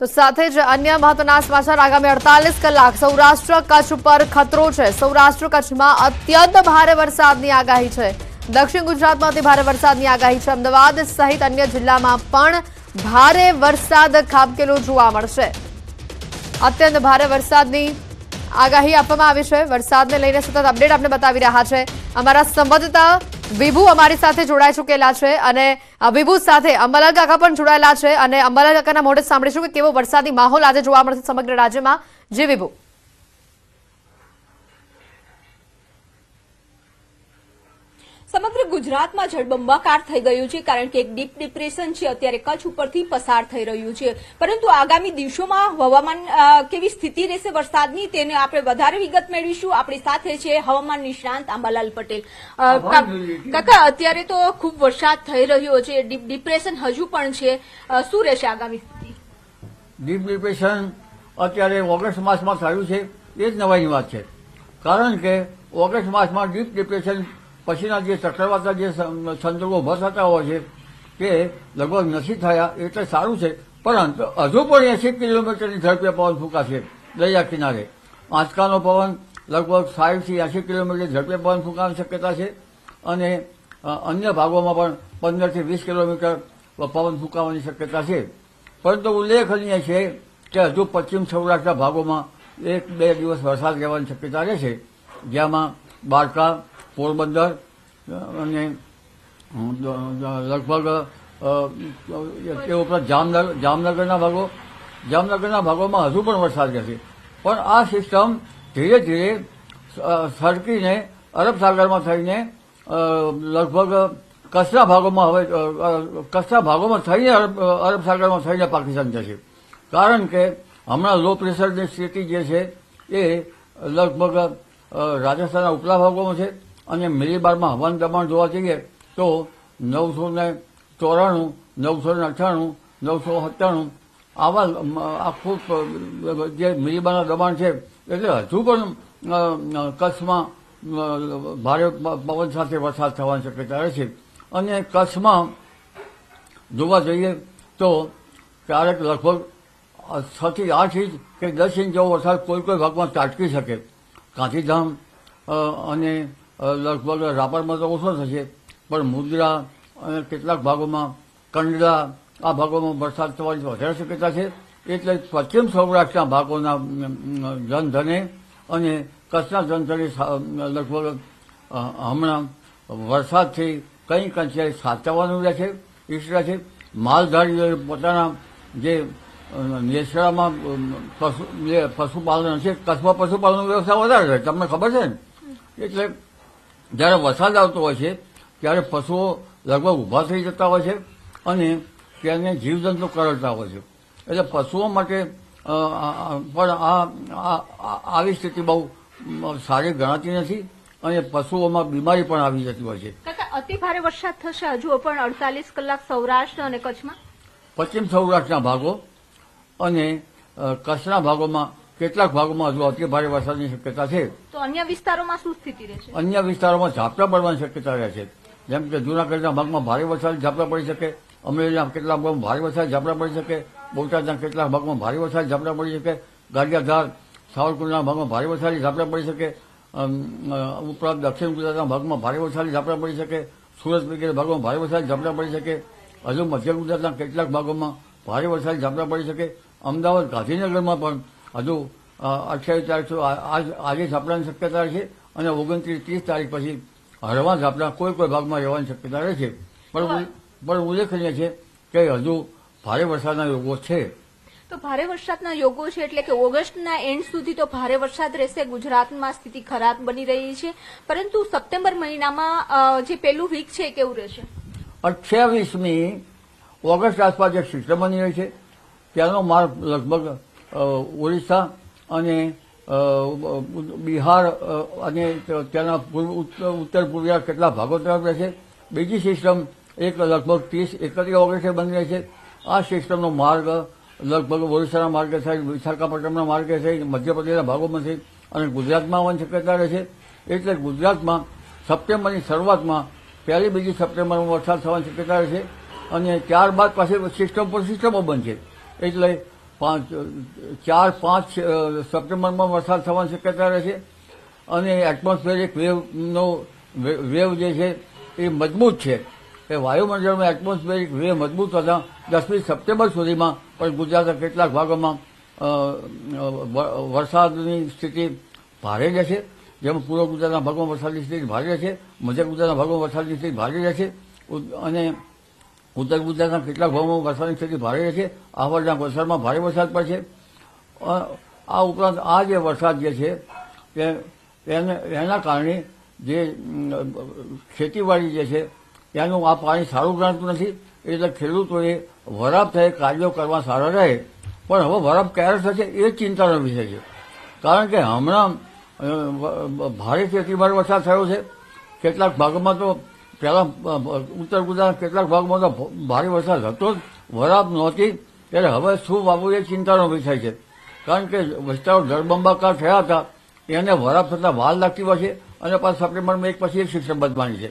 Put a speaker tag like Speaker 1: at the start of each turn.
Speaker 1: તો સાથે જ અન્ય મહત્વના સમાચાર આગામી અડતાલીસ કલાક સૌરાષ્ટ્ર કચ્છ પર ખતરો છે સૌરાષ્ટ્ર કચ્છમાં અત્યંત ભારે વરસાદની આગાહી છે દક્ષિણ ગુજરાતમાં અતિ ભારે વરસાદની આગાહી છે અમદાવાદ સહિત અન્ય જિલ્લામાં પણ ભારે વરસાદ ખાબકેલો જોવા મળશે અત્યંત ભારે વરસાદની આગાહી આપવામાં આવી છે વરસાદને લઈને સતત અપડેટ આપણે બતાવી રહ્યા છે અમારા સંવાદદાતા વિભુ અમારી સાથે જોડાઈ ચૂકેલા છે અને વિભુ સાથે અંબાલાલ કાકા પણ જોડાયેલા છે અને અંબાલાલ કાકાના મોઢે સાંભળીશું કે કેવો વરસાદી માહોલ આજે જોવા મળશે સમગ્ર રાજ્યમાં જે વિભુ સમગ્ર ગુજરાતમાં જળબંબાકાર થઈ ગયું છે કારણ કે એક ડીપ ડિપ્રેશન છે અત્યારે કચ્છ ઉપરથી પસાર થઈ રહ્યું છે પરંતુ આગામી દિવસોમાં હવામાન કેવી સ્થિતિ રહેશે વરસાદની તેને આપણે વધારે વિગત મેળવીશું આપણી સાથે છે હવામાન નિષ્ણાંત આંબાલાલ પટેલ કાકા અત્યારે તો ખૂબ વરસાદ થઈ રહ્યો છે ડીપ ડિપ્રેશન હજુ પણ છે શું રહેશે આગામી સ્થિતિ
Speaker 2: ડીપ ડિપ્રેશન અત્યારે ઓગસ્ટ માસમાં થયું છે એ જ નવાઈની વાત છે કારણ કે ઓગસ્ટ માસમાં ડીપ ડિપ્રેશન પછીના જે ચક્રવાતના જે સંજોગો ઉભા થતા હોય છે તે લગભગ નથી થયા એટલે સારું છે પરંતુ હજુ પણ એસી કિલોમીટરની ઝડપે પવન ફૂંકાશે દરિયા કિનારે આંચકાનો પવન લગભગ સાહીઠથી એસી કિલોમીટરની ઝડપે પવન ફૂંકાવાની શક્યતા છે અને અન્ય ભાગોમાં પણ પંદરથી વીસ કિલોમીટર પવન ફૂંકાવાની શક્યતા છે પરંતુ ઉલ્લેખનીય છે કે હજુ પશ્ચિમ સૌરાષ્ટ્રના ભાગોમાં એક બે દિવસ વરસાદ રહેવાની શક્યતા રહેશે જેમાં દ્વારકા પોરબંદર અને લગભગ તે ઉપરાંત જામનગર જામનગરના ભાગો જામનગરના ભાગોમાં હજુ પણ વરસાદ નથી પણ આ સિસ્ટમ ધીરે ધીરે સરકીને અરબ સાગરમાં થઈને લગભગ કચ્છના ભાગોમાં હવે કચ્છના ભાગોમાં થઈને અરબ સાગરમાં થઈને પાકિસ્તાન જશે કારણ કે હમણાં લો પ્રેશરની સ્થિતિ જે છે એ લગભગ રાજસ્થાનના ઉપલા ભાગોમાં છે અને મિલીબારમાં હવન દબાણ જોવા જઈએ તો નવસો ને ચોરાણું નવસો ને અઠ્ઠાણું નવસો સત્તાણું આવા આખું જે મિલીબારના દબાણ છે એટલે હજુ પણ કચ્છમાં ભારે પવન સાથે વરસાદ થવાની શક્યતા રહે અને કચ્છમાં જોવા જઈએ તો ક્યારેક લગભગ છ થી આઠ ઇંચ કે દસ ઇંચ જેવો વરસાદ કોઈ કોઈ ભાગમાં તાટકી શકે ગાંધીધામ અને લગભગ રાપરમાં તો ઓછો થશે પણ મુદ્રા અને કેટલાક ભાગોમાં કંડલા આ ભાગોમાં વરસાદ થવાની વધારે શક્યતા છે એટલે પશ્ચિમ સૌરાષ્ટ્રના ભાગોના જનધને અને કચ્છના જનધને લગભગ હમણાં વરસાદથી કંઈ કંચાઈ સાચવવાનું રહે છે ઈશ્વરા છે માલધારી પોતાના જે નેસડામાં પશુ પશુપાલન છે કચ્છમાં પશુપાલનનો વ્યવસ્થા વધારે છે તમને ખબર છે ને એટલે જ્યારે વરસાદ આવતો હોય છે ત્યારે પશુઓ લગભગ ઊભા થઈ જતા હોય છે અને તેને જીવજંતુ કરડતા હોય છે એટલે પશુઓ માટે પણ આ આવી સ્થિતિ બહુ સારી ગણાતી નથી અને પશુઓમાં બીમારી પણ આવી જતી હોય છે
Speaker 1: અતિ ભારે વરસાદ થશે હજુ પણ અડતાલીસ કલાક સૌરાષ્ટ્ર અને કચ્છમાં
Speaker 2: પશ્ચિમ સૌરાષ્ટ્રના ભાગો અને કચ્છના ભાગોમાં કેટલાક ભાગોમાં હજુ અતિ ભારે વરસાદની શક્યતા છે
Speaker 1: તો અન્ય વિસ્તારોમાં શું સ્થિતિ રહેશે
Speaker 2: અન્ય વિસ્તારોમાં ઝાપટા પડવાની શક્યતા રહેશે જેમ કે જૂનાગઢના ભાગમાં ભારે વરસાદ ઝાપટા પડી શકે અમરેલીના કેટલાક ભાગમાં ભારે વરસાદ ઝાપટા પડી શકે બોટાદના કેટલાક ભાગમાં ભારે વરસાદ ઝાપટા પડી શકે ગાડિયાધાર સાવરકુંડના ભાગમાં ભારે વરસાદી ઝાપટા પડી શકે ઉપરાંત દક્ષિણ ગુજરાતના ભાગમાં ભારે વરસાદી ઝાપટા પડી શકે સુરત વગેરે ભાગમાં ભારે વરસાદ ઝાપટા પડી શકે હજુ મધ્ય ગુજરાતના કેટલાક ભાગોમાં ભારે વરસાદ ઝાપટા પડી શકે અમદાવાદ ગાંધીનગરમાં પણ હજુ અઠ્યાવીસ તારીખ આજ આજે ઝાપડાની શક્યતા છે અને ઓગણત્રીસ ત્રીસ તારીખ પછી હળવા ઝાપડા કોઈ કોઈ ભાગમાં રહેવાની શક્યતા રહે છે પણ પણ ઉલ્લેખનીય છે કે હજુ ભારે વરસાદના યોગો છે
Speaker 1: તો ભારે વરસાદના યોગો છે એટલે કે ઓગસ્ટના એન્ડ સુધી તો ભારે વરસાદ રહેશે ગુજરાતમાં સ્થિતિ ખરાબ બની રહી છે પરંતુ સપ્ટેમ્બર મહિનામાં જે પહેલું વીક છે કેવું રહેશે
Speaker 2: અઠ્યાવીસમી ઓગસ્ટ આસપાસ જે ક્ષેત્ર બની રહી છે ત્યાંનો માર્ગ લગભગ ઓરિસ્સા અને બિહાર અને તેના ઉત્તર પૂર્વીય કેટલા ભાગો તરફ રહેશે બીજી સિસ્ટમ એક લગભગ ત્રીસ એકત્રીસ ઓગસ્ટે બની રહી છે આ સિસ્ટમનો માર્ગ લગભગ ઓરિસ્સાના માર્ગે થાય વિશાખાપટ્ટનમના માર્ગે થઈ મધ્યપ્રદેશના ભાગોમાં થઈ અને ગુજરાતમાં આવવાની શક્યતા રહેશે એટલે ગુજરાતમાં સપ્ટેમ્બરની શરૂઆતમાં પહેલી બીજી સપ્ટેમ્બરમાં વરસાદ થવાની શક્યતા રહેશે અને ત્યારબાદ પાછી સિસ્ટમ પર સિસ્ટમો બનશે એટલે પાંચ ચાર પાંચ સપ્ટેમ્બરમાં વરસાદ થવાની શક્યતા રહેશે અને એટમોસ્ફિયરિક વેવનો વેવ જે છે એ મજબૂત છે એ વાયુમંડળમાં એટમોસ્ફિયરિક વેવ મજબૂત હતા દસમી સપ્ટેમ્બર સુધીમાં પણ ગુજરાતના કેટલાક ભાગોમાં વરસાદની સ્થિતિ ભારે રહેશે જેમાં પૂર્વ ગુજરાતના ભાગમાં વરસાદની સ્થિતિ ભારે રહેશે મધ્ય ગુજરાતના ભાગમાં વરસાદની સ્થિતિ ભારે રહેશે અને ઉત્તર ગુજરાતના કેટલાક ભાગોમાં વરસાદની સ્થિતિ ભારે રહેશે આહવાડના વલસાડમાં ભારે વરસાદ પડશે આ ઉપરાંત આ જે વરસાદ જે છે એના કારણે જે ખેતીવાડી જે છે એનું આ પાણી સારું ગણાતું નથી એટલે ખેડૂતોએ વરાપ થાય કાર્યો કરવા સારા રહે પણ હવે વરાપ ક્યારે થશે એ ચિંતાનો વિષય છે કારણ કે હમણાં ભારે ખેતીવાડી વરસાદ થયો છે કેટલાક ભાગોમાં તો પહેલા ઉત્તર ગુજરાત કેટલાક ભાગમાં તો ભારે વરસાદ હતો જ વરાપ નહોતી ત્યારે હવે શું વાપરું એ ચિંતાનો વિષય છે કારણ કે વિસ્તારો ધરબંબાકાર થયા હતા એને વરાપ થતાં વાર લાગતી હોય છે અને પાછા સપ્ટેમ્બરમાં એક પછી એક શિક્ષણ બંધ માની છે